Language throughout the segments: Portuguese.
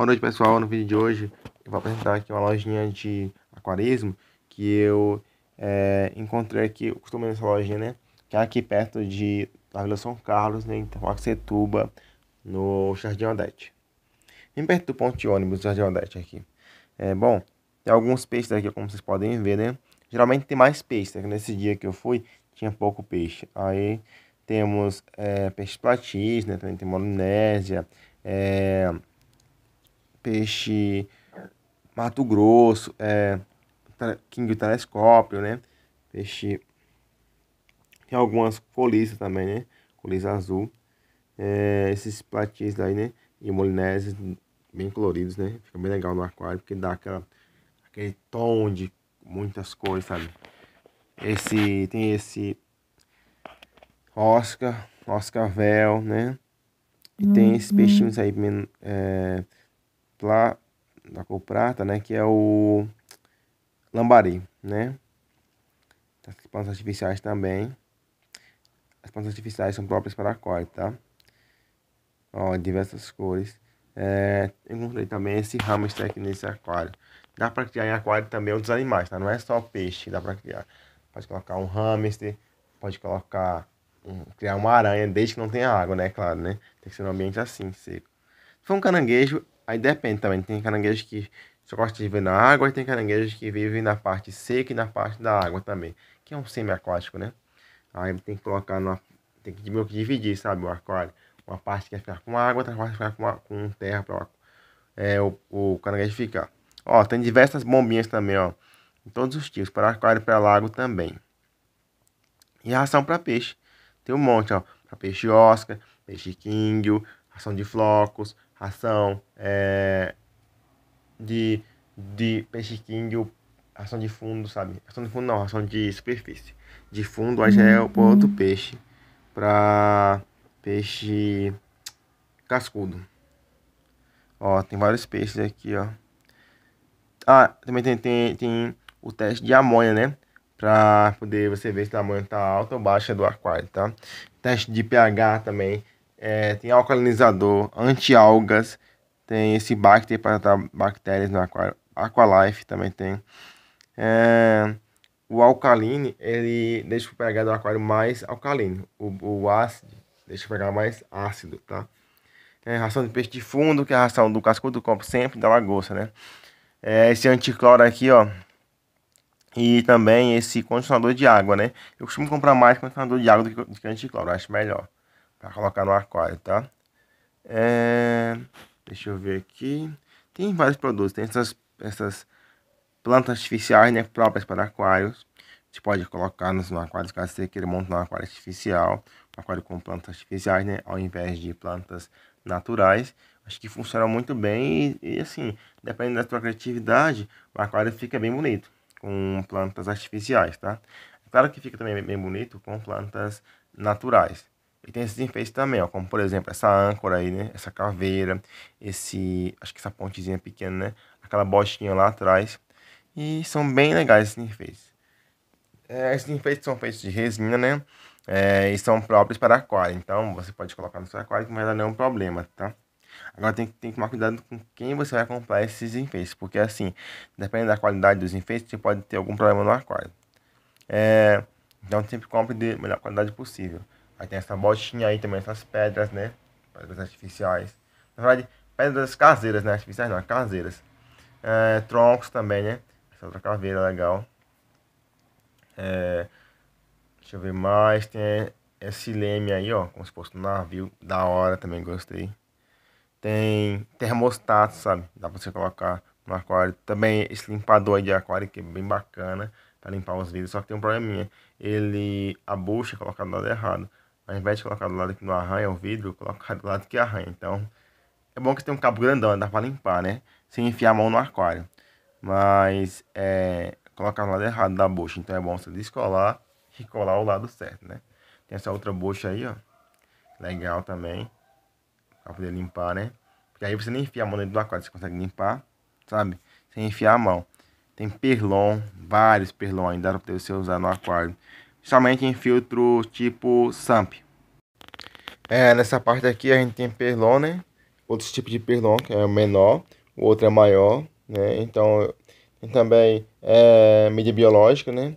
Boa noite pessoal, no vídeo de hoje eu vou apresentar aqui uma lojinha de aquarismo que eu é, encontrei aqui, eu costumo nessa lojinha, né? Que é aqui perto de da Vila São Carlos, né, em então, Itacoaxetuba, no Jardim Odete. Bem perto do ponto de ônibus do Jardim Odete aqui. É, bom, tem alguns peixes aqui, como vocês podem ver, né? Geralmente tem mais peixes, né? nesse dia que eu fui tinha pouco peixe. Aí temos é, peixe platis, né? Também tem molinésia, é, peixe Mato Grosso, é, King Telescópio, né? Peixe. Tem algumas colisas também, né? Colisa azul. É, esses platins aí, né? E molineses bem coloridos, né? Fica bem legal no aquário, porque dá aquela, aquele tom de muitas cores, sabe? Esse, tem esse Oscar, Oscar Véu, né? E tem esses uhum. peixinhos aí, é, lá da cor prata, né? Que é o lambari, né? As plantas artificiais também. As plantas artificiais são próprias para aquário, tá? Ó, diversas cores. É, encontrei também esse hamster aqui nesse aquário. Dá para criar em aquário também outros animais, tá? Não é só peixe, dá para criar. Pode colocar um hamster, pode colocar um, criar uma aranha, desde que não tenha água, né? Claro, né? Tem que ser um ambiente assim, seco. Se for um caranguejo, Aí depende também. Tem caranguejos que só gostam de viver na água e tem caranguejos que vivem na parte seca e na parte da água também. Que é um semi-aquático, né? Aí tem que colocar numa. Tem que meio que dividir, sabe? O aquário. Uma parte que vai ficar com água, outra parte que vai ficar com, com terra para é, o, o caranguejo ficar. Ó, tem diversas bombinhas também, ó. Em todos os tipos, para aquário e para lago também. E a ração para peixe. Tem um monte, ó. Para peixe osca, peixe King, ração de flocos, ação é, de, de peixe king, ação de fundo, sabe? ação de fundo não, ação de superfície. De fundo aí já é o outro uhum. peixe, para peixe cascudo. Ó, tem vários peixes aqui, ó. Ah, também tem, tem, tem o teste de amônia, né? Pra poder você ver se a amônia tá alta ou baixa do aquário, tá? Teste de pH também é, tem alcalinizador, anti-algas, tem esse bacter para tratar bactérias no aqua, Aqualife também tem. É, o alcaline, ele deixa o pH do aquário mais alcalino. O, o ácido deixa o pH mais ácido, tá? É, ração de peixe de fundo, que é a ração do cascudo do copo sempre, da lagosta, né? É, esse anticloro aqui, ó. E também esse condicionador de água, né? Eu costumo comprar mais condicionador de água do que, do que anticloro, acho melhor para colocar no aquário, tá? É, deixa eu ver aqui. Tem vários produtos, tem essas, essas plantas artificiais, né, próprias para aquários. Você pode colocar nos aquários caso você queira montar um aquário artificial, um aquário com plantas artificiais, né, ao invés de plantas naturais. Acho que funciona muito bem e, e assim, dependendo da sua criatividade, o aquário fica bem bonito com plantas artificiais, tá? É claro que fica também bem bonito com plantas naturais. E tem esses enfeites também, ó, como por exemplo essa âncora aí, né? Essa caveira, esse. Acho que essa pontezinha pequena, né? Aquela bostinha lá atrás. E são bem legais esses enfeites. É, esses enfeites são feitos de resina, né? É, e são próprios para aquário. Então você pode colocar no seu aquário que não vai dar nenhum problema, tá? Agora tem, tem que tomar cuidado com quem você vai comprar esses enfeites, porque assim, dependendo da qualidade dos enfeites, você pode ter algum problema no aquário. É, então sempre compre de melhor qualidade possível. Aí tem essa botinha aí também, essas pedras, né? Pedras artificiais. Na verdade, pedras caseiras, né? Artificiais não, caseiras. É, troncos também, né? Essa outra caveira legal. É, deixa eu ver mais. Tem esse leme aí, ó. Como se fosse um navio. Da hora também, gostei. Tem termostato, sabe? Dá pra você colocar no aquário. Também esse limpador aí de aquário, que é bem bacana. Pra limpar os vidros. Só que tem um probleminha. Ele. A bucha é colocada do lado errado. Ao invés de colocar do lado que não arranha o vidro, colocar do lado que arranha. Então, é bom que tem um cabo grandão, dá para limpar, né? Sem enfiar a mão no aquário. Mas, é, colocar do lado errado da bucha. Então, é bom você descolar e colar o lado certo, né? Tem essa outra bucha aí, ó. Legal também. Pra poder limpar, né? Porque aí você nem enfia a mão dentro do aquário, você consegue limpar, sabe? Sem enfiar a mão. Tem perlon, vários perlon ainda para você usar no aquário somente em filtro tipo SAMP. É, nessa parte aqui a gente tem perlon, né? Outros tipos de perlon, que é o menor, o outro é maior, né? Então, tem também é, mídia biológica, né?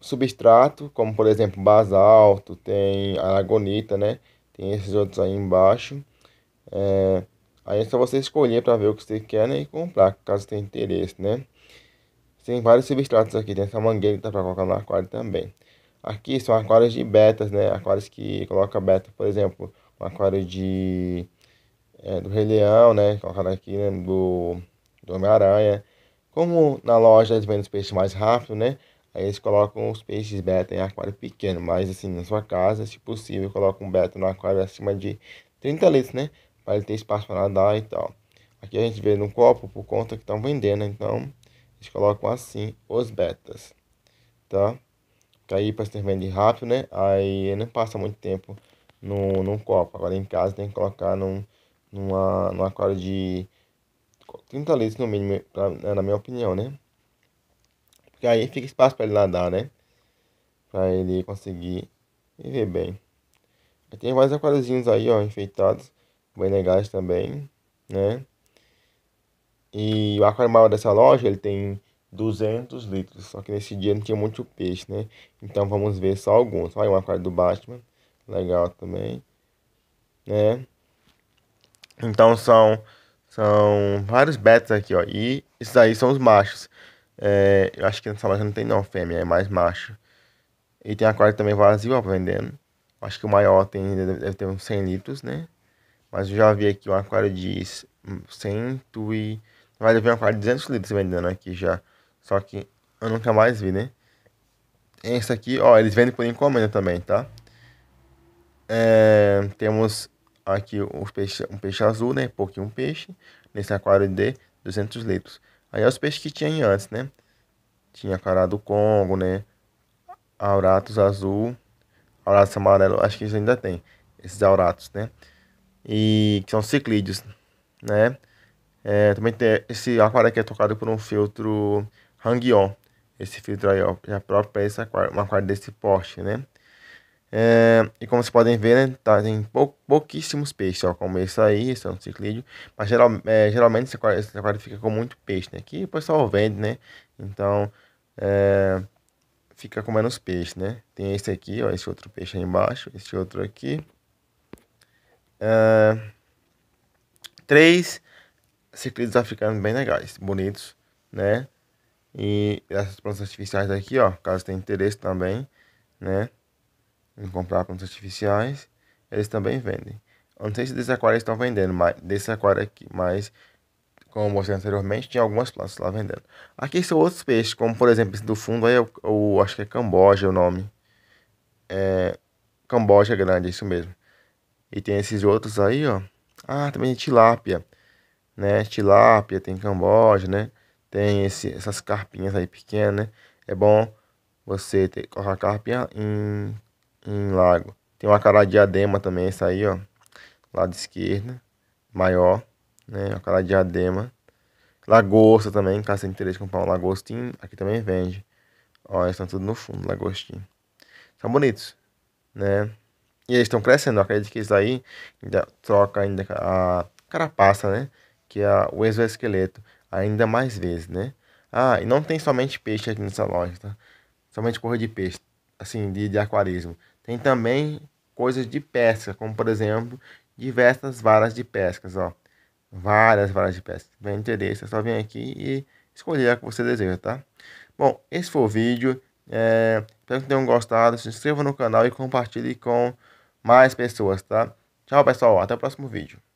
Substrato, como por exemplo basalto, tem aragonita, né? Tem esses outros aí embaixo. É, aí é só você escolher para ver o que você quer né? e comprar, caso tenha interesse, né? Tem vários substratos aqui, tem essa mangueira que dá para colocar no aquário também. Aqui são aquários de betas, né? Aquários que coloca beta, por exemplo, um aquário de é, do Rei Leão, né? Colocado aqui né? do, do Homem-Aranha. Como na loja eles vendem os peixes mais rápido, né? Aí eles colocam os peixes beta em aquário pequeno, mas assim, na sua casa, se possível, coloca um beta no aquário acima de 30 litros, né? Para ele ter espaço para nadar e tal. Aqui a gente vê no copo por conta que estão vendendo, então eles colocam assim os betas, tá? que tá aí para se vende rápido, né? Aí não passa muito tempo num, num copo. Agora em casa tem que colocar num, numa, num aquário de 30 litros no mínimo, pra, né, na minha opinião, né? Porque aí fica espaço para ele nadar, né? Para ele conseguir viver bem. Tem vários mais aquáriozinhos aí, ó, enfeitados, bem legais também, né? E o aquário maior dessa loja, ele tem 200 litros. Só que nesse dia não tinha muito peixe, né? Então vamos ver só alguns. Olha um aquário do Batman. Legal também. Né? Então são, são vários betas aqui, ó. E esses aí são os machos. É, eu acho que nessa loja não tem não fêmea, é mais macho. E tem aquário também vazio, ó, vendendo. Acho que o maior tem, deve ter uns 100 litros, né? Mas eu já vi aqui um aquário de 100 e... Vai dever um aquário de 200 litros vendendo aqui já. Só que eu nunca mais vi, né? Esse aqui, ó, eles vendem por encomenda também, tá? É, temos aqui um peixe, um peixe azul, né? Pouquinho um peixe. Nesse aquário de 200 litros. Aí é os peixes que tinha antes, né? Tinha cará do Congo, né? Auratus azul. Auratus amarelo, acho que eles ainda tem. Esses auratus, né? E que são ciclídeos, né? É, também tem esse aquário aqui é tocado por um filtro hang Esse filtro aí, ó, já é próprio para essa uma quarta desse poste, né? É, e como vocês podem ver, né, tá, tem pou, pouquíssimos peixes, ó, como esse aí, esse é um ciclídeo, mas geral, é, geralmente essa quadra essa quadra fica com muito peixe, né, que o pessoal vende, né, então é, fica com menos peixe, né. Tem esse aqui, ó, esse outro peixe aí embaixo, esse outro aqui. É, três ciclídeos africanos bem legais, bonitos, né, e essas plantas artificiais aqui, ó, caso tenha interesse também, né, em comprar plantas artificiais, eles também vendem. Eu não sei se desse aquário estão vendendo, mas desse aquário aqui, mas como eu mostrei anteriormente, tinha algumas plantas lá vendendo. Aqui são outros peixes, como por exemplo esse do fundo aí, eu, acho que é Camboja o nome. É, Camboja grande, é isso mesmo. E tem esses outros aí, ó. Ah, também tilápia, né? Tilápia, tem Camboja, né? tem esse, essas carpinhas aí pequenas, né? É bom você ter, colocar carpinha em, em lago. Tem uma cara de diadema também, essa aí, ó. Lado esquerda, né? maior, né? Uma cara de diadema. Lagosta também, caso tenha interesse em comprar um lagostim, aqui também vende. Ó, eles estão tudo no fundo, lagostim. São bonitos, né? E eles estão crescendo, eu acredito que isso aí ainda troca ainda a carapaça, né? Que é o exoesqueleto ainda mais vezes, né? Ah, e não tem somente peixe aqui nessa loja, tá? Somente coisa de peixe, assim, de, de aquarismo. Tem também coisas de pesca, como por exemplo, diversas varas de pescas, ó. Várias varas de pesca. Vem interesse, é só vir aqui e escolher a que você deseja, tá? Bom, esse foi o vídeo. É, espero que tenham gostado. Se inscreva no canal e compartilhe com mais pessoas, tá? Tchau, pessoal. Até o próximo vídeo.